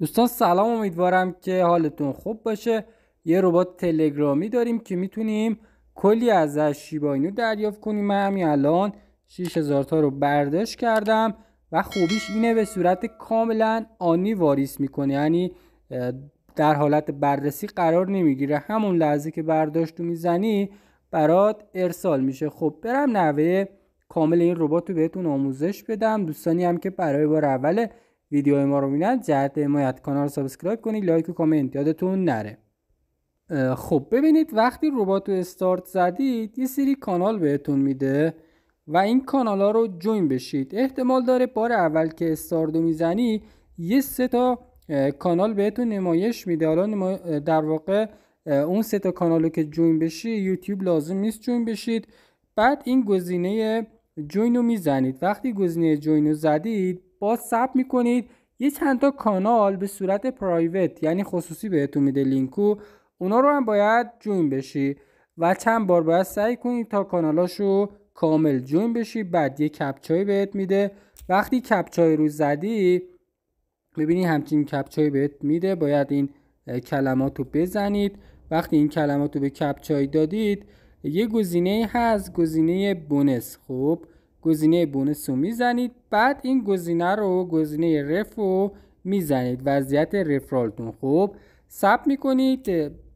دوستان سلام امیدوارم که حالتون خوب باشه یه ربات تلگرامی داریم که میتونیم کلی از شیبا اینو دریافت کنیم من همین الان 6000 تا رو برداشت کردم و خوبیش اینه به صورت کاملا آنی واریس میکنه یعنی در حالت بررسی قرار نمیگیره همون لحظه که برداشت میزنی برات ارسال میشه خب برم نوه کامل این ربات رو بهتون آموزش بدم دوستانی هم که برای بار اوله ویدیو ما رو میبینن جهت حمایت کانال رو سابسکرایب کنید لایک و کامنت یادتون نره خب ببینید وقتی ربات رو استارت زدید یه سری کانال بهتون میده و این کانال ها رو جوین بشید احتمال داره بار اول که استارت میزنی یه سه تا کانال بهتون نمایش میده حالا در واقع اون سه تا کانال رو که جوین بشی یوتیوب لازم نیست جوین بشید بعد این گزینه جوین رو میزنید وقتی گزینه جوین رو زدید باز ثبت میکنید یه چند تا کانال به صورت پرایوت یعنی خصوصی بهتون میده لینکو اونا رو هم باید جوین بشی و چند بار باید سعی کنید تا کانالاشو کامل جوین بشی بعد یه کپچای بهت میده وقتی کپچای رو زدی ببینید همچین کپچای بهت میده باید این کلمات رو بزنید وقتی این کلمات رو به کپچای دادید یه گزینه هست گزینه بونس خب گزینه بونس رو میزنید بعد این گزینه رو گزینه رف رو میزنید وضعیت رفرالتون خب سب میکنید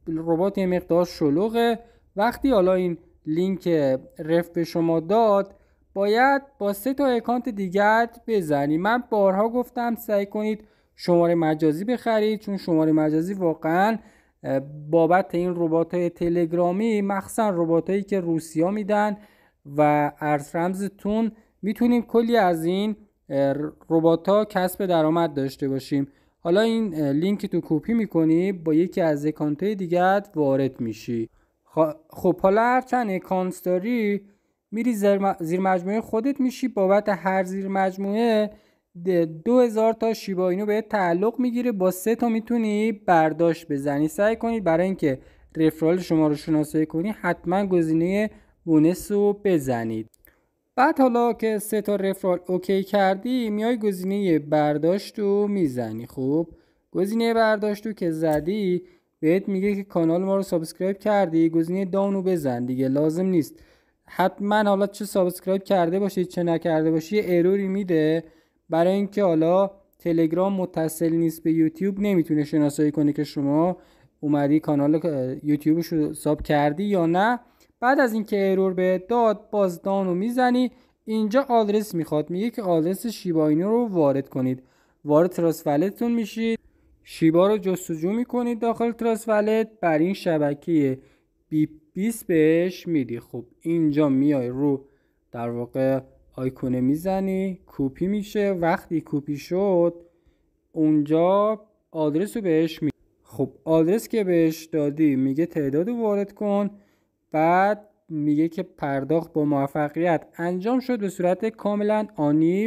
ربات یه مقدار شلوغه وقتی حالا این لینک رف به شما داد باید با سه تا اکانت دیگر بزنید من بارها گفتم سعی کنید شماره مجازی بخرید چون شماره مجازی واقعا بابت این ربات های تلگرامی مخصوصا ربات هایی که روسیا میدن و ارز رمزتون میتونیم کلی از این ربات ها کسب درآمد داشته باشیم حالا این لینک تو کپی میکنی با یکی از اکانت های دیگت وارد میشی خب حالا هرچند اکانت داری میری زیر مجموعه خودت میشی بابت هر زیر مجموعه دو هزار تا شیبا اینو به تعلق میگیره با سه تا میتونی برداشت بزنی سعی کنید برای اینکه رفرال شما رو شناسایی کنی حتما گزینه مونس رو بزنید بعد حالا که سه تا رفرال اوکی کردی میای گزینه برداشت رو میزنی خوب گزینه برداشت رو که زدی بهت میگه که کانال ما رو سابسکرایب کردی گزینه داون رو بزن دیگه لازم نیست حتما حالا چه سابسکرایب کرده باشی چه نکرده باشی یه اروری میده برای اینکه حالا تلگرام متصل نیست به یوتیوب نمیتونه شناسایی کنه که شما اومدی کانال یوتیوبش رو ساب کردی یا نه بعد از اینکه ارور به داد باز دانو میزنی اینجا آدرس میخواد میگه که آدرس شیبا اینو رو وارد کنید وارد تراس ولتتون میشید شیبا رو جستجو میکنید داخل تراس بر این شبکه بی 20 بهش میدی خب اینجا میای رو در واقع آیکونه میزنی کوپی میشه وقتی کوپی شد اونجا آدرس رو بهش میدی خب آدرس که بهش دادی میگه تعداد وارد کن بعد میگه که پرداخت با موفقیت انجام شد به صورت کاملا آنی